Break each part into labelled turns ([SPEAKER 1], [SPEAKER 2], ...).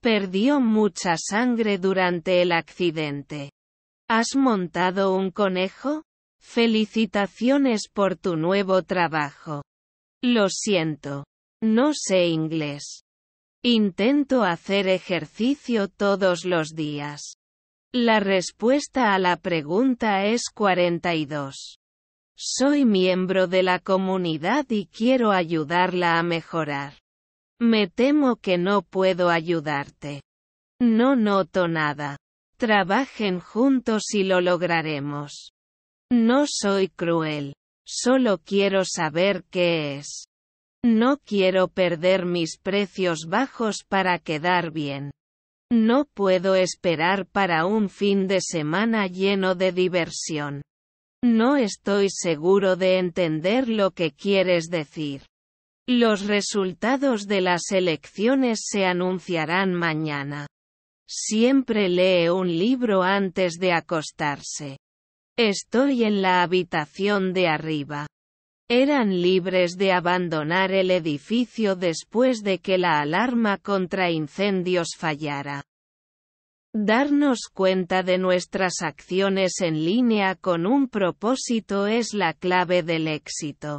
[SPEAKER 1] Perdió mucha sangre durante el accidente. ¿Has montado un conejo? Felicitaciones por tu nuevo trabajo. Lo siento. No sé inglés. Intento hacer ejercicio todos los días. La respuesta a la pregunta es 42. Soy miembro de la comunidad y quiero ayudarla a mejorar. Me temo que no puedo ayudarte. No noto nada. Trabajen juntos y lo lograremos. No soy cruel. Solo quiero saber qué es. No quiero perder mis precios bajos para quedar bien. No puedo esperar para un fin de semana lleno de diversión. No estoy seguro de entender lo que quieres decir. Los resultados de las elecciones se anunciarán mañana. Siempre lee un libro antes de acostarse. Estoy en la habitación de arriba. Eran libres de abandonar el edificio después de que la alarma contra incendios fallara. Darnos cuenta de nuestras acciones en línea con un propósito es la clave del éxito.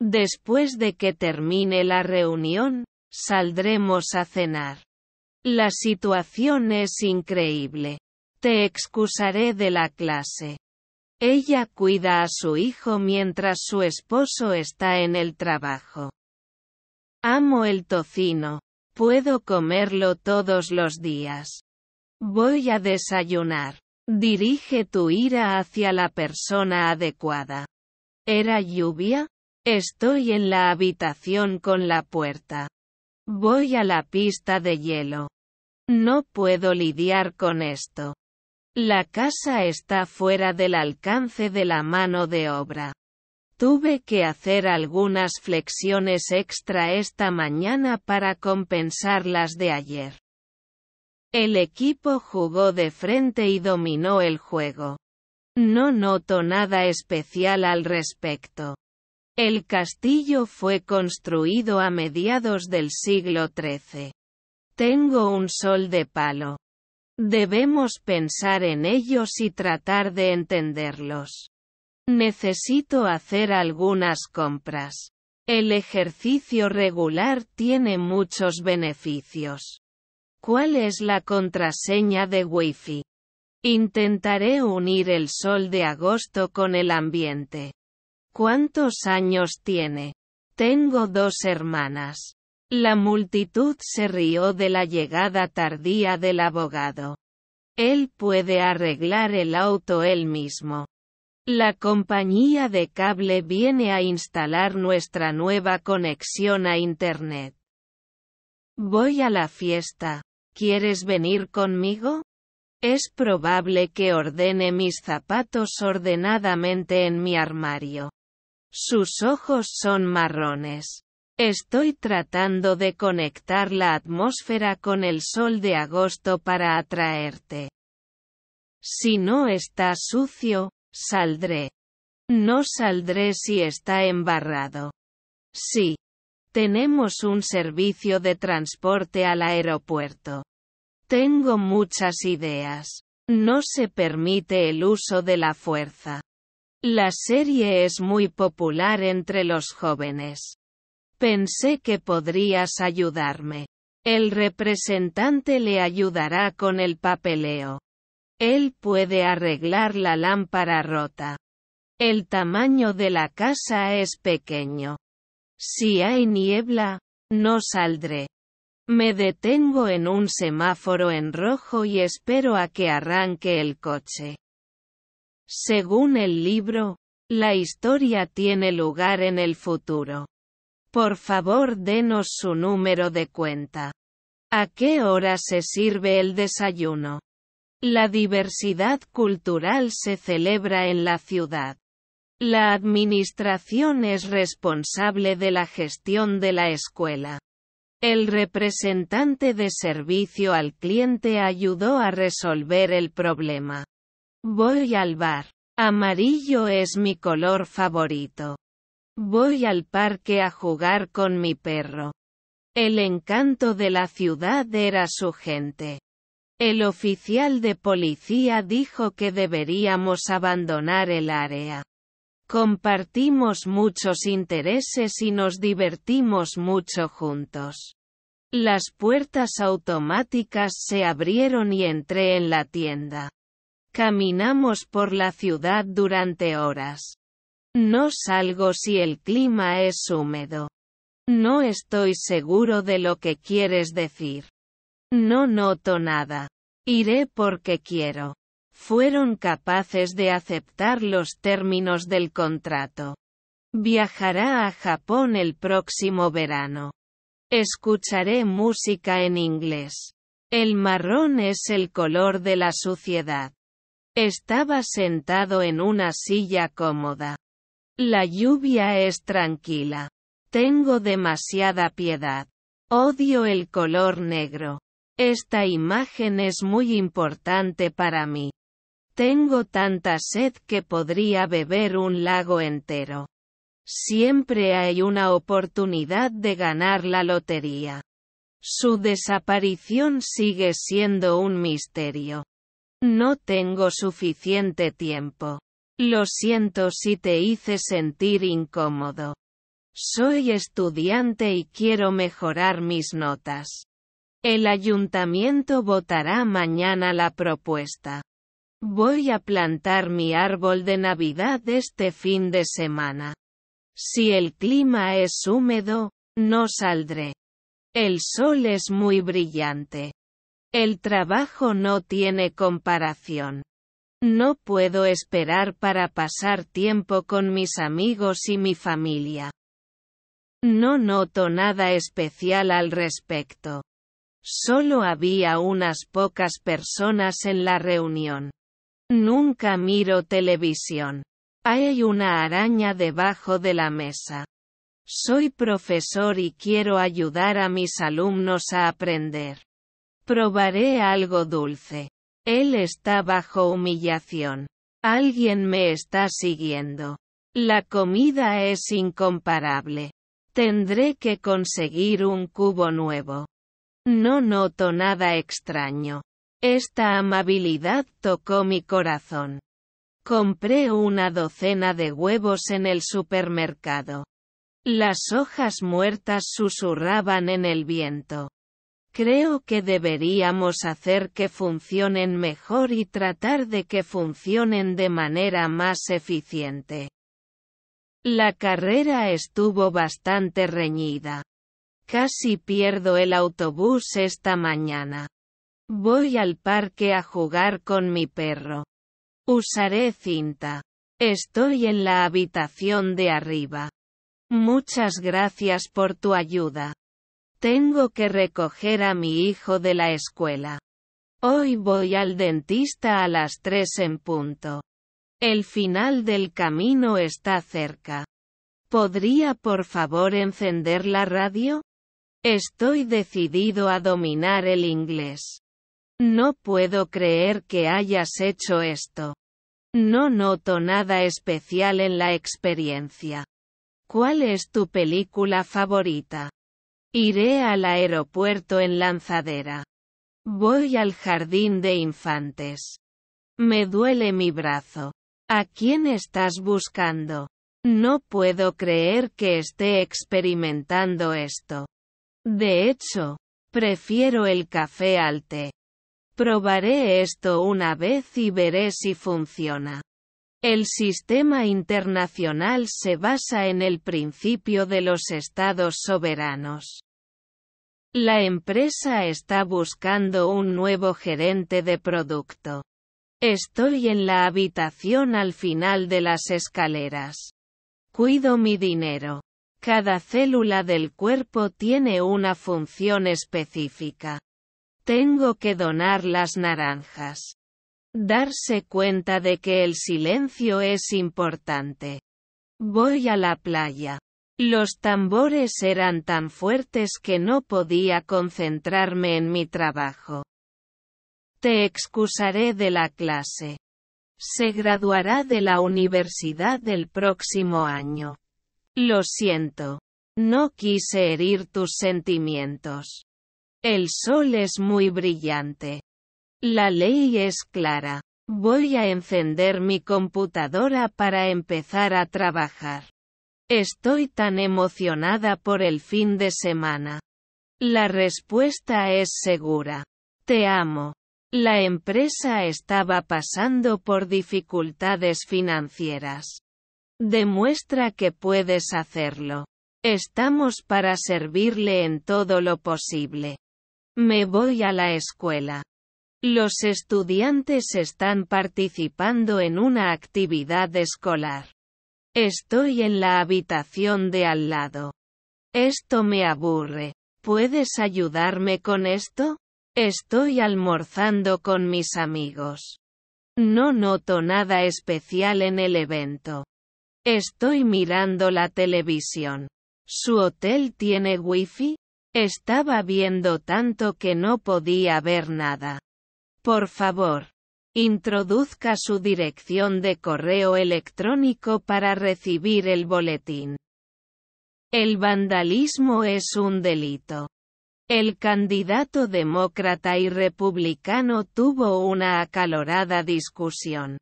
[SPEAKER 1] Después de que termine la reunión, saldremos a cenar. La situación es increíble. Te excusaré de la clase. Ella cuida a su hijo mientras su esposo está en el trabajo. Amo el tocino. Puedo comerlo todos los días. Voy a desayunar. Dirige tu ira hacia la persona adecuada. ¿Era lluvia? Estoy en la habitación con la puerta. Voy a la pista de hielo. No puedo lidiar con esto. La casa está fuera del alcance de la mano de obra. Tuve que hacer algunas flexiones extra esta mañana para compensar las de ayer. El equipo jugó de frente y dominó el juego. No noto nada especial al respecto. El castillo fue construido a mediados del siglo XIII. Tengo un sol de palo. Debemos pensar en ellos y tratar de entenderlos. Necesito hacer algunas compras. El ejercicio regular tiene muchos beneficios. ¿Cuál es la contraseña de Wi-Fi? Intentaré unir el sol de agosto con el ambiente. ¿Cuántos años tiene? Tengo dos hermanas. La multitud se rió de la llegada tardía del abogado. Él puede arreglar el auto él mismo. La compañía de cable viene a instalar nuestra nueva conexión a Internet. Voy a la fiesta. ¿Quieres venir conmigo? Es probable que ordene mis zapatos ordenadamente en mi armario. Sus ojos son marrones. Estoy tratando de conectar la atmósfera con el sol de agosto para atraerte. Si no está sucio, saldré. No saldré si está embarrado. Sí. Tenemos un servicio de transporte al aeropuerto. Tengo muchas ideas. No se permite el uso de la fuerza. La serie es muy popular entre los jóvenes. Pensé que podrías ayudarme. El representante le ayudará con el papeleo. Él puede arreglar la lámpara rota. El tamaño de la casa es pequeño. Si hay niebla, no saldré. Me detengo en un semáforo en rojo y espero a que arranque el coche. Según el libro, la historia tiene lugar en el futuro. Por favor denos su número de cuenta. ¿A qué hora se sirve el desayuno? La diversidad cultural se celebra en la ciudad. La administración es responsable de la gestión de la escuela. El representante de servicio al cliente ayudó a resolver el problema. Voy al bar. Amarillo es mi color favorito. Voy al parque a jugar con mi perro. El encanto de la ciudad era su gente. El oficial de policía dijo que deberíamos abandonar el área. Compartimos muchos intereses y nos divertimos mucho juntos. Las puertas automáticas se abrieron y entré en la tienda. Caminamos por la ciudad durante horas. No salgo si el clima es húmedo. No estoy seguro de lo que quieres decir. No noto nada. Iré porque quiero. Fueron capaces de aceptar los términos del contrato. Viajará a Japón el próximo verano. Escucharé música en inglés. El marrón es el color de la suciedad. Estaba sentado en una silla cómoda. La lluvia es tranquila. Tengo demasiada piedad. Odio el color negro. Esta imagen es muy importante para mí. Tengo tanta sed que podría beber un lago entero. Siempre hay una oportunidad de ganar la lotería. Su desaparición sigue siendo un misterio. No tengo suficiente tiempo. Lo siento si te hice sentir incómodo. Soy estudiante y quiero mejorar mis notas. El ayuntamiento votará mañana la propuesta. Voy a plantar mi árbol de Navidad este fin de semana. Si el clima es húmedo, no saldré. El sol es muy brillante. El trabajo no tiene comparación. No puedo esperar para pasar tiempo con mis amigos y mi familia. No noto nada especial al respecto. Solo había unas pocas personas en la reunión. Nunca miro televisión. Hay una araña debajo de la mesa. Soy profesor y quiero ayudar a mis alumnos a aprender. Probaré algo dulce. Él está bajo humillación. Alguien me está siguiendo. La comida es incomparable. Tendré que conseguir un cubo nuevo. No noto nada extraño. Esta amabilidad tocó mi corazón. Compré una docena de huevos en el supermercado. Las hojas muertas susurraban en el viento. Creo que deberíamos hacer que funcionen mejor y tratar de que funcionen de manera más eficiente. La carrera estuvo bastante reñida. Casi pierdo el autobús esta mañana. Voy al parque a jugar con mi perro. Usaré cinta. Estoy en la habitación de arriba. Muchas gracias por tu ayuda. Tengo que recoger a mi hijo de la escuela. Hoy voy al dentista a las 3 en punto. El final del camino está cerca. ¿Podría por favor encender la radio? Estoy decidido a dominar el inglés. No puedo creer que hayas hecho esto. No noto nada especial en la experiencia. ¿Cuál es tu película favorita? Iré al aeropuerto en Lanzadera. Voy al jardín de infantes. Me duele mi brazo. ¿A quién estás buscando? No puedo creer que esté experimentando esto. De hecho, prefiero el café al té. Probaré esto una vez y veré si funciona. El sistema internacional se basa en el principio de los estados soberanos. La empresa está buscando un nuevo gerente de producto. Estoy en la habitación al final de las escaleras. Cuido mi dinero. Cada célula del cuerpo tiene una función específica. Tengo que donar las naranjas. Darse cuenta de que el silencio es importante. Voy a la playa. Los tambores eran tan fuertes que no podía concentrarme en mi trabajo. Te excusaré de la clase. Se graduará de la universidad el próximo año. Lo siento. No quise herir tus sentimientos. El sol es muy brillante. La ley es clara. Voy a encender mi computadora para empezar a trabajar. Estoy tan emocionada por el fin de semana. La respuesta es segura. Te amo. La empresa estaba pasando por dificultades financieras. Demuestra que puedes hacerlo. Estamos para servirle en todo lo posible. Me voy a la escuela. Los estudiantes están participando en una actividad escolar. Estoy en la habitación de al lado. Esto me aburre. ¿Puedes ayudarme con esto? Estoy almorzando con mis amigos. No noto nada especial en el evento. Estoy mirando la televisión. ¿Su hotel tiene wifi? Estaba viendo tanto que no podía ver nada. Por favor, introduzca su dirección de correo electrónico para recibir el boletín. El vandalismo es un delito. El candidato demócrata y republicano tuvo una acalorada discusión.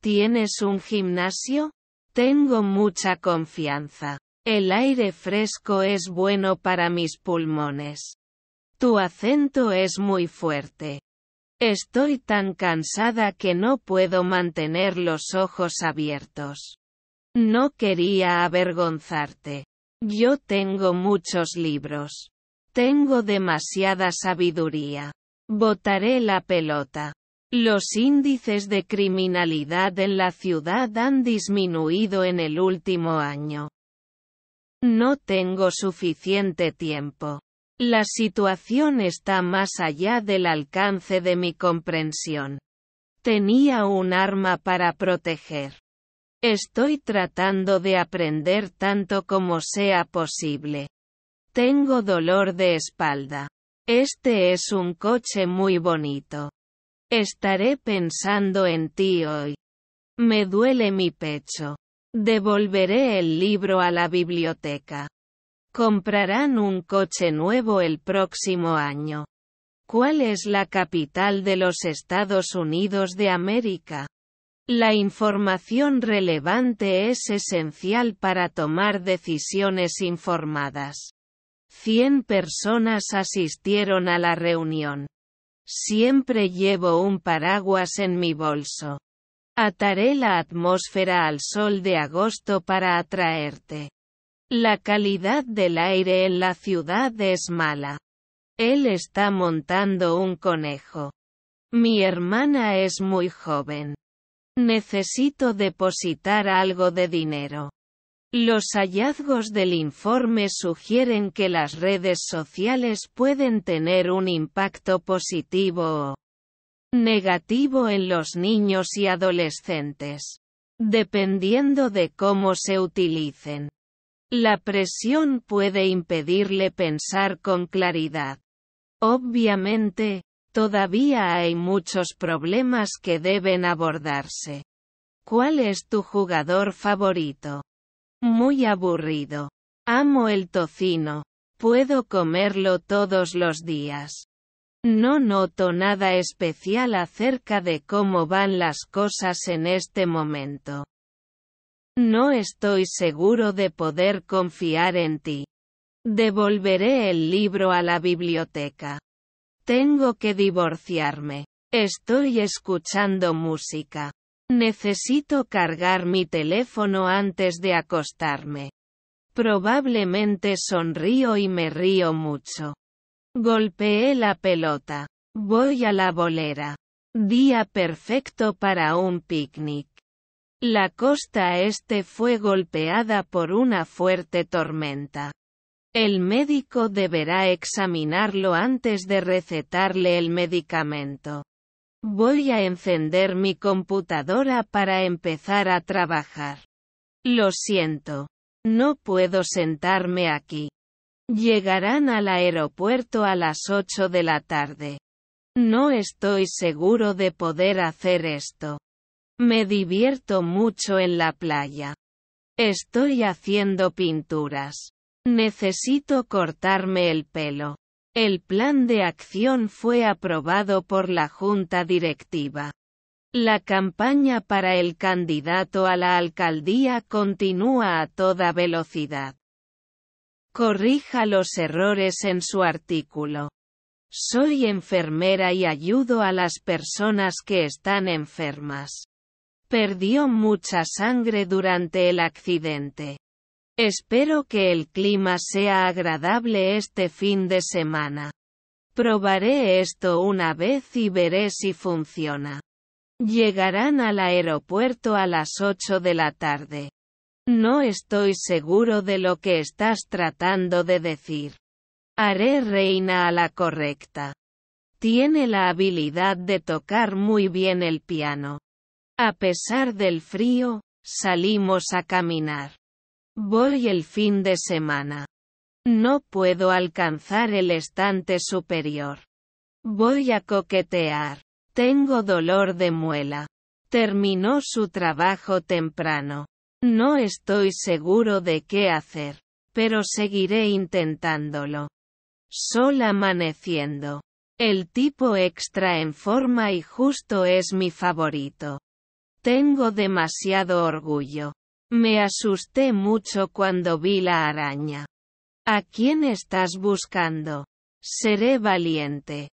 [SPEAKER 1] ¿Tienes un gimnasio? Tengo mucha confianza. El aire fresco es bueno para mis pulmones. Tu acento es muy fuerte. Estoy tan cansada que no puedo mantener los ojos abiertos. No quería avergonzarte. Yo tengo muchos libros. Tengo demasiada sabiduría. Botaré la pelota. Los índices de criminalidad en la ciudad han disminuido en el último año. No tengo suficiente tiempo. La situación está más allá del alcance de mi comprensión. Tenía un arma para proteger. Estoy tratando de aprender tanto como sea posible. Tengo dolor de espalda. Este es un coche muy bonito. Estaré pensando en ti hoy. Me duele mi pecho. Devolveré el libro a la biblioteca. Comprarán un coche nuevo el próximo año. ¿Cuál es la capital de los Estados Unidos de América? La información relevante es esencial para tomar decisiones informadas. 100 personas asistieron a la reunión. Siempre llevo un paraguas en mi bolso. Ataré la atmósfera al sol de agosto para atraerte. La calidad del aire en la ciudad es mala. Él está montando un conejo. Mi hermana es muy joven. Necesito depositar algo de dinero. Los hallazgos del informe sugieren que las redes sociales pueden tener un impacto positivo o negativo en los niños y adolescentes, dependiendo de cómo se utilicen. La presión puede impedirle pensar con claridad. Obviamente, todavía hay muchos problemas que deben abordarse. ¿Cuál es tu jugador favorito? Muy aburrido. Amo el tocino. Puedo comerlo todos los días. No noto nada especial acerca de cómo van las cosas en este momento. No estoy seguro de poder confiar en ti. Devolveré el libro a la biblioteca. Tengo que divorciarme. Estoy escuchando música. Necesito cargar mi teléfono antes de acostarme. Probablemente sonrío y me río mucho. Golpeé la pelota. Voy a la bolera. Día perfecto para un picnic. La costa este fue golpeada por una fuerte tormenta. El médico deberá examinarlo antes de recetarle el medicamento. Voy a encender mi computadora para empezar a trabajar. Lo siento. No puedo sentarme aquí. Llegarán al aeropuerto a las 8 de la tarde. No estoy seguro de poder hacer esto. Me divierto mucho en la playa. Estoy haciendo pinturas. Necesito cortarme el pelo. El plan de acción fue aprobado por la Junta Directiva. La campaña para el candidato a la alcaldía continúa a toda velocidad. Corrija los errores en su artículo. Soy enfermera y ayudo a las personas que están enfermas perdió mucha sangre durante el accidente. Espero que el clima sea agradable este fin de semana. Probaré esto una vez y veré si funciona. Llegarán al aeropuerto a las 8 de la tarde. No estoy seguro de lo que estás tratando de decir. Haré reina a la correcta. Tiene la habilidad de tocar muy bien el piano. A pesar del frío, salimos a caminar. Voy el fin de semana. No puedo alcanzar el estante superior. Voy a coquetear. Tengo dolor de muela. Terminó su trabajo temprano. No estoy seguro de qué hacer, pero seguiré intentándolo. Sol amaneciendo. El tipo extra en forma y justo es mi favorito. Tengo demasiado orgullo. Me asusté mucho cuando vi la araña. ¿A quién estás buscando? Seré valiente.